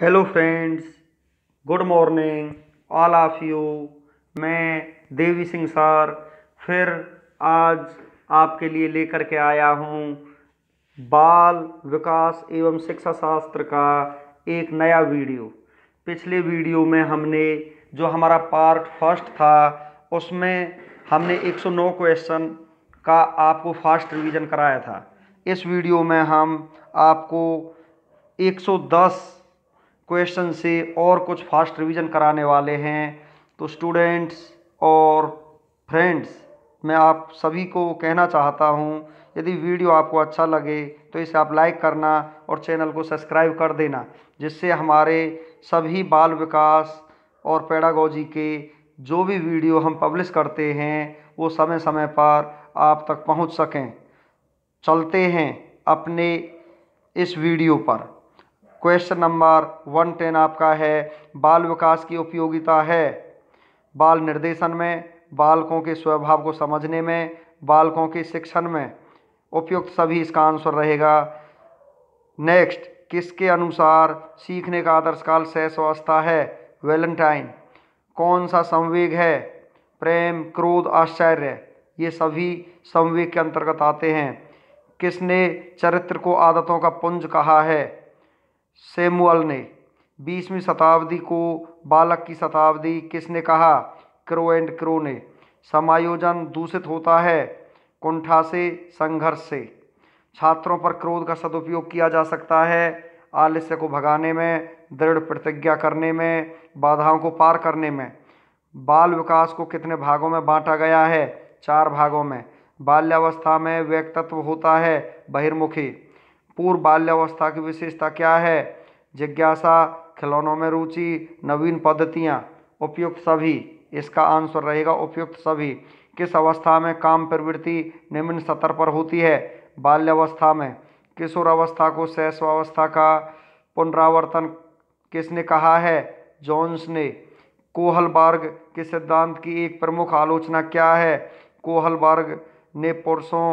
hello friends good morning all of you मैं Devi Singh sir फिर आज आपके लिए लेकर के आया हूँ बाल विकास एवं शिक्षा शास्त्र का एक नया वीडियो पिछले वीडियो में हमने जो हमारा पार्ट फर्स्ट था उसमें हमने 109 क्वेश्चन का आपको फास्ट रिवीजन कराया था इस वीडियो में हम आपको 110 क्वेश्चन से और कुछ फास्ट रिवीजन कराने वाले हैं तो स्टूडेंट्स और फ्रेंड्स मैं आप सभी को कहना चाहता हूं यदि वीडियो आपको अच्छा लगे तो इसे आप लाइक करना और चैनल को सब्सक्राइब कर देना जिससे हमारे सभी बाल विकास और पेडागोजी के जो भी वीडियो हम पब्लिश करते हैं वो समय समय पर आप तक पहुंच सकें चलते हैं अपने इस वीडियो पर क्वेश्चन नंबर वन टेन आपका है बाल विकास की उपयोगिता है बाल निर्देशन में बालकों के स्वभाव को समझने में बालकों के शिक्षण में उपयुक्त सभी इसका आंसर रहेगा नेक्स्ट किसके अनुसार सीखने का आदर्श काल अवस्था है वैलेंटाइन कौन सा संवेग है प्रेम क्रोध आश्चर्य ये सभी संवेग के अंतर्गत आते हैं किसने चरित्र को आदतों का पुंज कहा है सेमुअल ने बीसवीं शताब्दी को बालक की शताब्दी किसने कहा क्रो एंड क्रो ने समायोजन दूषित होता है कुंठा से संघर्ष से छात्रों पर क्रोध का सदुपयोग किया जा सकता है आलस्य को भगाने में दृढ़ प्रतिज्ञा करने में बाधाओं को पार करने में बाल विकास को कितने भागों में बांटा गया है चार भागों में बाल्यावस्था में व्यक्तित्व होता है बहिर्मुखी पूर्व बाल्यावस्था की विशेषता क्या है जिज्ञासा खिलौनों में रुचि नवीन पद्धतियाँ उपयुक्त सभी इसका आंसर रहेगा उपयुक्त सभी किस अवस्था में काम प्रवृत्ति निम्न स्तर पर होती है बाल्यावस्था में किशोर अवस्था को शैशवावस्था का पुनरावर्तन किसने कहा है जॉन्स ने कोहलबार्ग के सिद्धांत की एक प्रमुख आलोचना क्या है कोहलबार्ग ने पुरुषों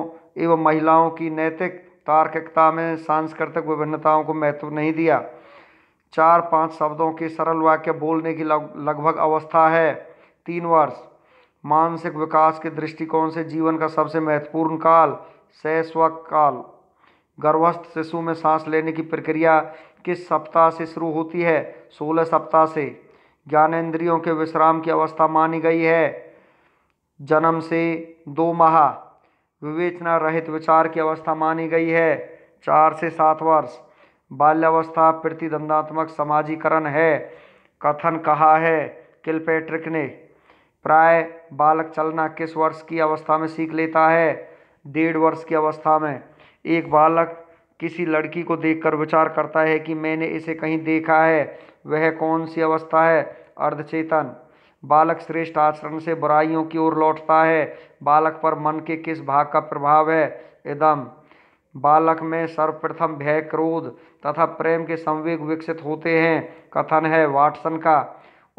एवं महिलाओं की नैतिक तार्किकता में सांस्कृतिक विभिन्नताओं को महत्व नहीं दिया चार पांच शब्दों के सरल वाक्य बोलने की लगभग अवस्था है तीन वर्ष मानसिक विकास के दृष्टिकोण से जीवन का सबसे महत्वपूर्ण काल शैशवक काल गर्भस्थ शिशु में सांस लेने की प्रक्रिया किस सप्ताह से शुरू होती है सोलह सप्ताह से ज्ञानेन्द्रियों के विश्राम की अवस्था मानी गई है जन्म से दो माह विवेचना रहित विचार की अवस्था मानी गई है चार से सात वर्ष बाल्यावस्था प्रतिद्वंदात्मक समाजीकरण है कथन कहा है किलपैट्रिक ने प्राय बालक चलना किस वर्ष की अवस्था में सीख लेता है डेढ़ वर्ष की अवस्था में एक बालक किसी लड़की को देखकर विचार करता है कि मैंने इसे कहीं देखा है वह कौन सी अवस्था है अर्धचेतन बालक श्रेष्ठ आचरण से बुराइयों की ओर लौटता है बालक पर मन के किस भाग का प्रभाव है इदम बालक में सर्वप्रथम भय क्रोध तथा प्रेम के संवेग विकसित होते हैं कथन है वाटसन का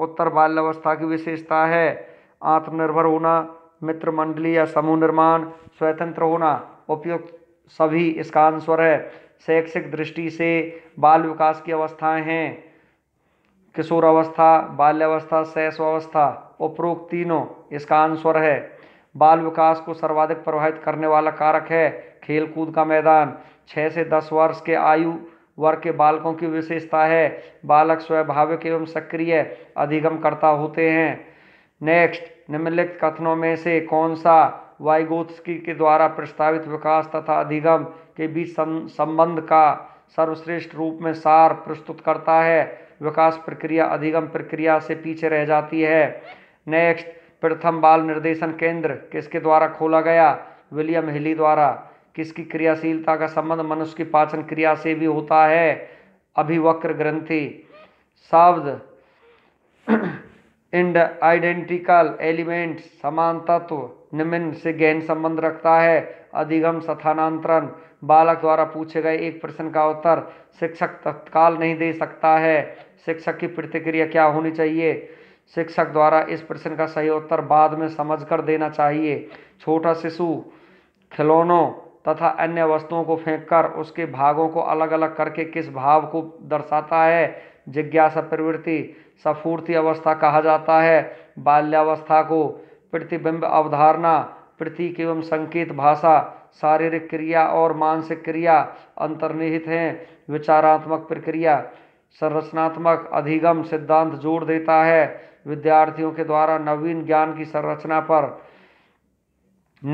उत्तर बाल्यावस्था की विशेषता है आत्मनिर्भर होना मित्र मंडली या समूह निर्माण स्वतंत्र होना उपयुक्त सभी इसका आंसर है शैक्षिक दृष्टि से बाल विकास की अवस्थाएं हैं किशोरावस्था बाल्यावस्था शैशवावस्था उपरोक्त तीनों इसका आंसर है बाल विकास को सर्वाधिक प्रभावित करने वाला कारक है खेलकूद का मैदान छः से दस वर्ष के आयु वर्ग के बालकों की विशेषता है बालक स्वाभाविक एवं सक्रिय अधिगमकर्ता होते हैं नेक्स्ट निम्नलिखित कथनों में से कौन सा वाइगोत्स्की के द्वारा प्रस्तावित विकास तथा अधिगम के बीच संबंध का सर्वश्रेष्ठ रूप में सार प्रस्तुत करता है विकास प्रक्रिया अधिगम प्रक्रिया से पीछे रह जाती है नेक्स्ट प्रथम बाल निर्देशन केंद्र किसके द्वारा खोला गया विलियम हिली द्वारा किसकी क्रियाशीलता का संबंध मनुष्य की पाचन क्रिया से भी होता है अभिवक्र ग्रंथि शब्द इंड आइडेंटिकल एलिमेंट समान तत्व निम्न से गहन संबंध रखता है अधिगम स्थानांतरण बालक द्वारा पूछे गए एक प्रश्न का उत्तर शिक्षक तत्काल नहीं दे सकता है शिक्षक की प्रतिक्रिया क्या होनी चाहिए शिक्षक द्वारा इस प्रश्न का सही उत्तर बाद में समझ कर देना चाहिए छोटा शिशु खिलौनों तथा अन्य वस्तुओं को फेंककर उसके भागों को अलग अलग करके किस भाव को दर्शाता है जिज्ञासा प्रवृत्ति सफूर्ति अवस्था कहा जाता है बाल्यावस्था को प्रतिबिंब अवधारणा प्रतीक एवं संकेत भाषा शारीरिक क्रिया और मानसिक क्रिया अंतर्निहित हैं विचारात्मक प्रक्रिया संरचनात्मक अधिगम सिद्धांत जोड़ देता है विद्यार्थियों के द्वारा नवीन ज्ञान की संरचना पर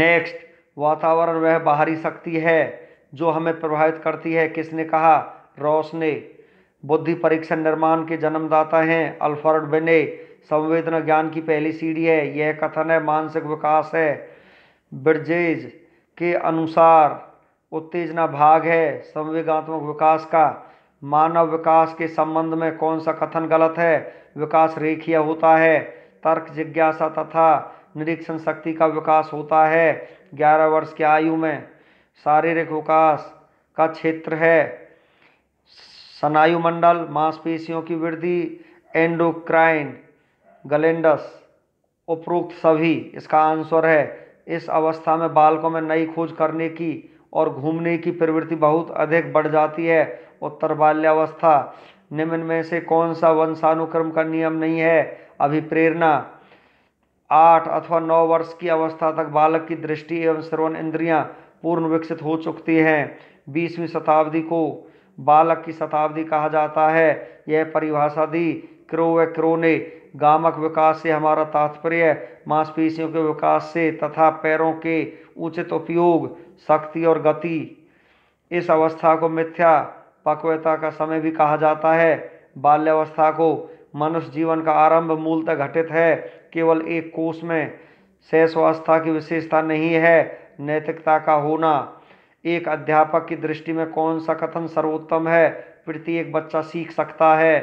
नेक्स्ट वातावरण वह बाहरी शक्ति है जो हमें प्रभावित करती है किसने कहा रॉस ने बुद्धि परीक्षण निर्माण के जन्मदाता हैं अल्फर्ड बेने संवेदना ज्ञान की पहली सीढ़ी है यह कथन है मानसिक विकास है ब्रजेज के अनुसार उत्तेजना भाग है संवेगात्मक विकास का मानव विकास के संबंध में कौन सा कथन गलत है विकास रेखीय होता है तर्क जिज्ञासा तथा निरीक्षण शक्ति का विकास होता है ग्यारह वर्ष की आयु में शारीरिक विकास का क्षेत्र है स्नायुमंडल मांसपेशियों की वृद्धि एंडोक्राइन गलेंडस उपरोक्त सभी इसका आंसर है इस अवस्था में बालकों में नई खोज करने की और घूमने की प्रवृत्ति बहुत अधिक बढ़ जाती है उत्तर बाल्यावस्था निम्न में से कौन सा वंशानुक्रम का नियम नहीं है अभिप्रेरणा आठ अथवा नौ वर्ष की अवस्था तक बालक की दृष्टि एवं श्रवण इंद्रियां पूर्ण विकसित हो चुकती हैं बीसवीं शताब्दी को बालक की शताब्दी कहा जाता है यह परिभाषा दी क्रो व क्रो ने गामक विकास से हमारा तात्पर्य मांसपेशियों के विकास से तथा पैरों के उचित उपयोग शक्ति और गति इस अवस्था को मिथ्या पक्वता का समय भी कहा जाता है बाल्यावस्था को मनुष्य जीवन का आरंभ मूलतः घटित है केवल एक कोष में शेषवस्था की विशेषता नहीं है नैतिकता का होना एक अध्यापक की दृष्टि में कौन सा कथन सर्वोत्तम है प्रत्येक बच्चा सीख सकता है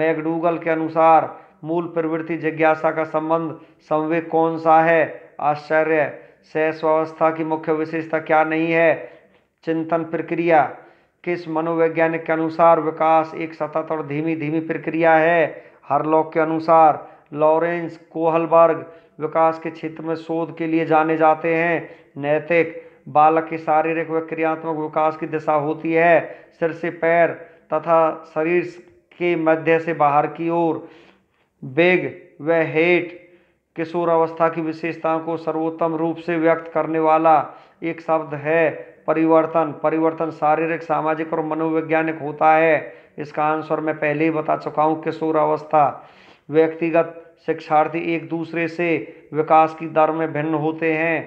मैगडूगल के अनुसार मूल प्रवृत्ति जिज्ञासा का संबंध संवेग कौन सा है आश्चर्य शैशवावस्था की मुख्य विशेषता क्या नहीं है चिंतन प्रक्रिया किस मनोवैज्ञानिक के अनुसार विकास एक सतत और धीमी धीमी प्रक्रिया है हर लोक के अनुसार लॉरेंस कोहलबर्ग विकास के क्षेत्र में शोध के लिए जाने जाते हैं नैतिक बालक की शारीरिक व क्रियात्मक विकास की दिशा होती है सिर से पैर तथा शरीर के मध्य से बाहर की ओर बेग व हेट किशोर अवस्था की विशेषताओं को सर्वोत्तम रूप से व्यक्त करने वाला एक शब्द है परिवर्तन परिवर्तन शारीरिक सामाजिक और मनोवैज्ञानिक होता है इसका आंसर मैं पहले ही बता चुका हूँ किशोर अवस्था व्यक्तिगत शिक्षार्थी एक दूसरे से विकास की दर में भिन्न होते हैं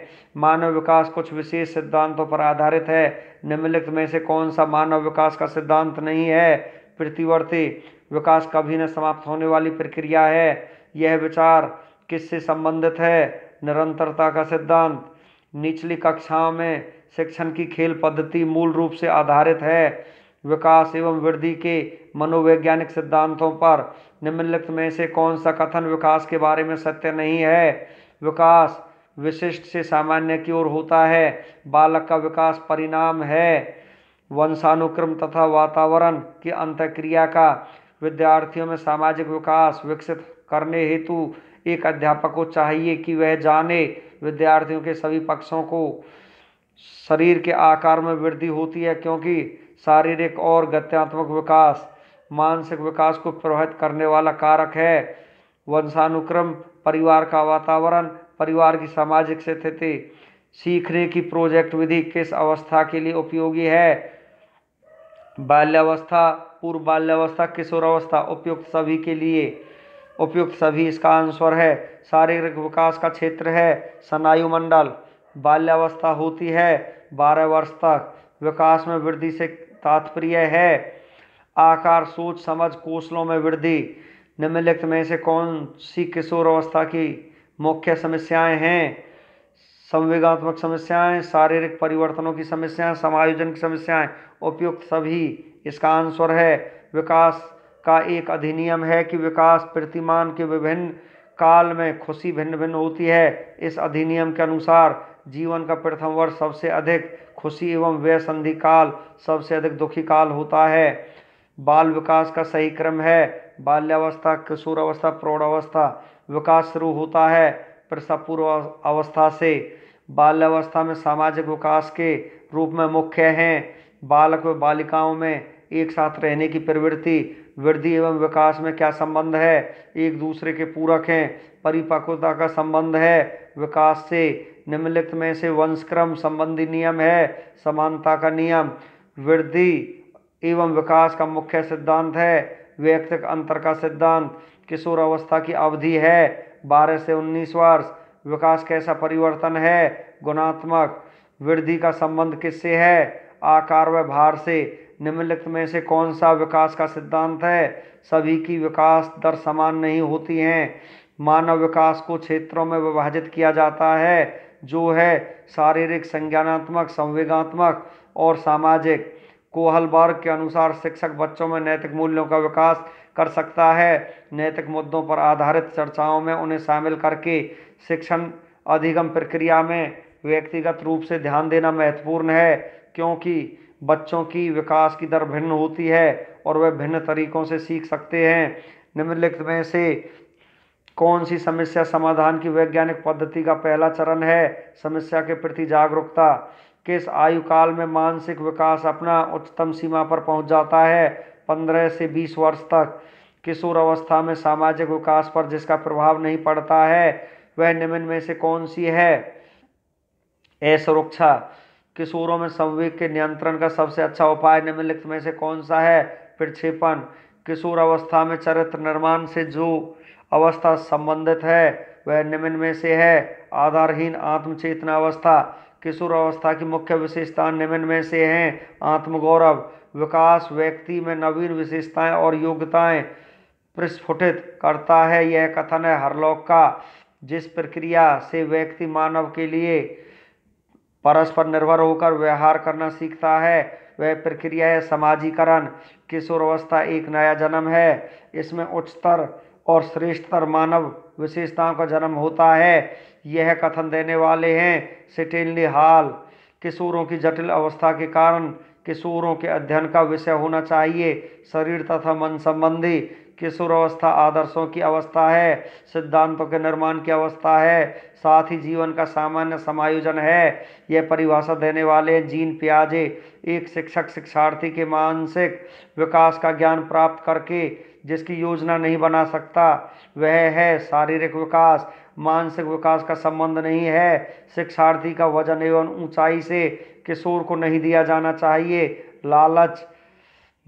मानव विकास कुछ विशेष सिद्धांतों पर आधारित है निम्नलिखित में से कौन सा मानव विकास का सिद्धांत नहीं है प्रतिवर्ती विकास कभी न समाप्त होने वाली प्रक्रिया है यह विचार किससे संबंधित है निरंतरता का सिद्धांत निचली कक्षाओं में शिक्षण की खेल पद्धति मूल रूप से आधारित है विकास एवं वृद्धि के मनोवैज्ञानिक सिद्धांतों पर निम्नलिखित में से कौन सा कथन विकास के बारे में सत्य नहीं है विकास विशिष्ट से सामान्य की ओर होता है बालक का विकास परिणाम है वंशानुक्रम तथा वातावरण की अंतक्रिया का विद्यार्थियों में सामाजिक विकास विकसित करने हेतु एक अध्यापक को चाहिए कि वह जाने विद्यार्थियों के सभी पक्षों को शरीर के आकार में वृद्धि होती है क्योंकि शारीरिक और गत्यात्मक विकास मानसिक विकास को प्रभावित करने वाला कारक है वंशानुक्रम परिवार का वातावरण परिवार की सामाजिक स्थिति सीखने की प्रोजेक्ट विधि किस अवस्था के लिए उपयोगी है बाल्यावस्था पूर्व बाल्यावस्था किशोरावस्था उपयुक्त सभी के लिए उपयुक्त सभी इसका आंसर है शारीरिक विकास का क्षेत्र है स्नायुमंडल बाल्यावस्था होती है बारह वर्ष तक विकास में वृद्धि से तात्पर्य है आकार सोच समझ कौशलों में वृद्धि निम्नलिखित में से कौन सी किशोर अवस्था की मुख्य समस्याएं हैं संवेगात्मक समस्याएं शारीरिक परिवर्तनों की समस्याएं समायोजन की समस्याएं उपयुक्त सभी इसका आंसर है विकास का एक अधिनियम है कि विकास प्रतिमान के विभिन्न काल में खुशी भिन्न भिन्न होती है इस अधिनियम के अनुसार जीवन का प्रथम वर्ष सबसे अधिक खुशी एवं व्यय संधि काल सबसे अधिक दुखी काल होता है बाल विकास का सही क्रम है बाल्यावस्था किशोर अवस्था प्रौढ़ावस्था विकास शुरू होता है प्रसवपूर्व अवस्था से बाल्यावस्था में सामाजिक विकास के रूप में मुख्य हैं बालक व बालिकाओं में एक साथ रहने की प्रवृत्ति वृद्धि एवं विकास में क्या संबंध है एक दूसरे के पूरक हैं परिपक्वता का संबंध है विकास से निम्नलिखित में से वंशक्रम संबंधी नियम है समानता का नियम वृद्धि एवं विकास का मुख्य सिद्धांत है व्यक्तिक अंतर का सिद्धांत किशोर अवस्था की अवधि है 12 से 19 वर्ष विकास कैसा परिवर्तन है गुणात्मक वृद्धि का संबंध किससे है आकार व भार से निम्नलिखित में से कौन सा विकास का सिद्धांत है सभी की विकास दर समान नहीं होती हैं मानव विकास को क्षेत्रों में विभाजित किया जाता है जो है शारीरिक संज्ञानात्मक संवेगात्मक और सामाजिक कोहल वर्ग के अनुसार शिक्षक बच्चों में नैतिक मूल्यों का विकास कर सकता है नैतिक मुद्दों पर आधारित चर्चाओं में उन्हें शामिल करके शिक्षण अधिगम प्रक्रिया में व्यक्तिगत रूप से ध्यान देना महत्वपूर्ण है क्योंकि बच्चों की विकास की दर भिन्न होती है और वह भिन्न तरीकों से सीख सकते हैं निम्नलिखित में से कौन सी समस्या समाधान की वैज्ञानिक पद्धति का पहला चरण है समस्या के प्रति जागरूकता किस आयु काल में मानसिक विकास अपना उच्चतम सीमा पर पहुंच जाता है पंद्रह से बीस वर्ष तक किशोर अवस्था में सामाजिक विकास पर जिसका प्रभाव नहीं पड़ता है वह निम्न में से कौन सी है असुरक्षा किशोरों में संवेग के नियंत्रण का सबसे अच्छा उपाय निम्नलिखित में से कौन सा है प्रक्षेपण किशोर अवस्था में चरित्र निर्माण से जो अवस्था संबंधित है वह निम्न में से है आधारहीन आत्मचेतना अवस्था किशोर अवस्था की मुख्य विशेषताएं निम्न में से हैं आत्मगौरव विकास व्यक्ति में नवीन विशेषताएं और योग्यताएं प्रस्फुटित करता है यह कथन है हरलोक का जिस प्रक्रिया से व्यक्ति मानव के लिए परस्पर निर्भर होकर व्यवहार करना सीखता है वह प्रक्रिया है समाजीकरण किशोरावस्था एक नया जन्म है इसमें उच्चतर और श्रेष्ठतर मानव विशेषताओं का जन्म होता है यह कथन देने वाले हैं सिटेनली हाल किशोरों की जटिल अवस्था के कारण किशोरों के अध्ययन का विषय होना चाहिए शरीर तथा मन संबंधी किशोर अवस्था आदर्शों की अवस्था है सिद्धांतों के निर्माण की अवस्था है साथ ही जीवन का सामान्य समायोजन है यह परिभाषा देने वाले जीन प्याजे एक शिक्षक शिक्षार्थी के मानसिक विकास का ज्ञान प्राप्त करके जिसकी योजना नहीं बना सकता वह है शारीरिक विकास मानसिक विकास का संबंध नहीं है शिक्षार्थी का वजन एवं ऊंचाई से किशोर को नहीं दिया जाना चाहिए लालच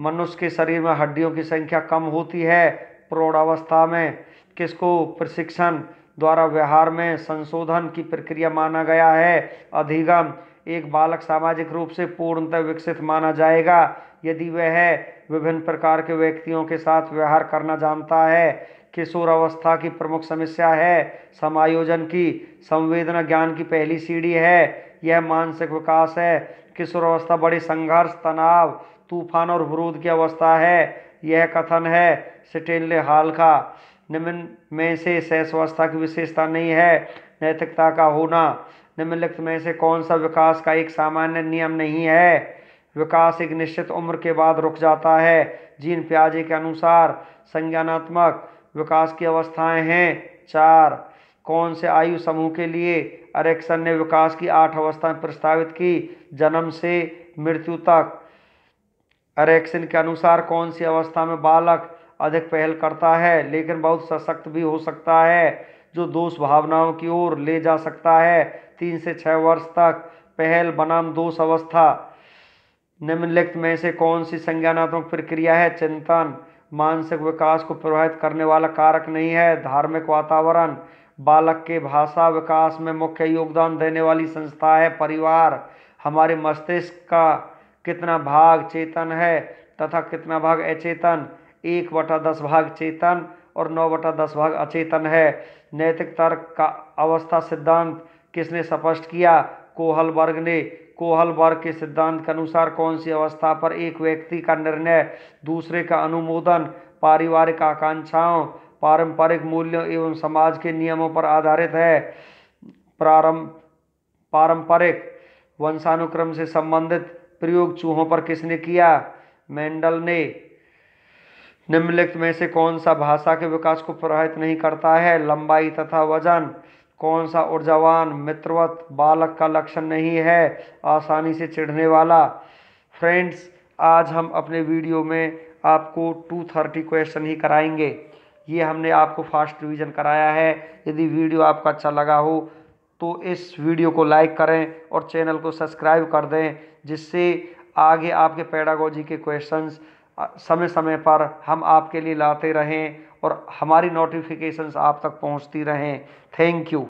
मनुष्य के शरीर में हड्डियों की संख्या कम होती है प्रौढ़ावस्था में किसको प्रशिक्षण द्वारा व्यवहार में संशोधन की प्रक्रिया माना गया है अधिगम एक बालक सामाजिक रूप से पूर्णतः विकसित माना जाएगा यदि वह विभिन्न प्रकार के व्यक्तियों के साथ व्यवहार करना जानता है किशोर अवस्था की प्रमुख समस्या है समायोजन की संवेदना ज्ञान की पहली सीढ़ी है यह मानसिक विकास है किशोर अवस्था बड़े संघर्ष तनाव तूफान और विरोध की अवस्था है यह कथन है स्टेनले हाल का निम्न में से सहस्वस्था अवस्था की विशेषता नहीं है नैतिकता का होना निम्नलिखित में से कौन सा विकास का एक सामान्य नियम नहीं है विकास एक निश्चित उम्र के बाद रुक जाता है जीन प्याजे के अनुसार संज्ञानात्मक विकास की अवस्थाएं हैं चार कौन से आयु समूह के लिए अरेक्सन ने विकास की आठ अवस्थाएं प्रस्तावित की जन्म से मृत्यु तक एरेक्शन के अनुसार कौन सी अवस्था में बालक अधिक पहल करता है लेकिन बहुत सशक्त भी हो सकता है जो दोष भावनाओं की ओर ले जा सकता है तीन से छः वर्ष तक पहल बनाम दोष अवस्था निम्नलिखित में से कौन सी संज्ञानात्मक प्रक्रिया है चिंतन मानसिक विकास को प्रभावित करने वाला कारक नहीं है धार्मिक वातावरण बालक के भाषा विकास में मुख्य योगदान देने वाली संस्था है परिवार हमारे मस्तिष्क का कितना भाग चेतन है तथा कितना भाग अचेतन एक बटा दस भाग चेतन और नौ बटा दस भाग अचेतन है नैतिक तर्क का अवस्था सिद्धांत किसने स्पष्ट किया कोहल वर्ग ने कोहल वर्ग के सिद्धांत के अनुसार कौन सी अवस्था पर एक व्यक्ति का निर्णय दूसरे का अनुमोदन पारिवारिक आकांक्षाओं पारंपरिक मूल्यों एवं समाज के नियमों पर आधारित है प्रारंभ पारंपरिक वंशानुक्रम से संबंधित प्रयोग चूहों पर किसने किया मेंडल ने निम्नलिखित में से कौन सा भाषा के विकास को प्रभावित नहीं करता है लंबाई तथा वजन कौन सा ऊर्जावान मित्रवत बालक का लक्षण नहीं है आसानी से चिढ़ने वाला फ्रेंड्स आज हम अपने वीडियो में आपको 230 क्वेश्चन ही कराएंगे ये हमने आपको फास्ट रिवीजन कराया है यदि वीडियो आपका अच्छा लगा हो तो इस वीडियो को लाइक करें और चैनल को सब्सक्राइब कर दें जिससे आगे आपके पैडागोजी के क्वेश्चंस समय समय पर हम आपके लिए लाते रहें और हमारी नोटिफिकेशंस आप तक पहुंचती रहें थैंक यू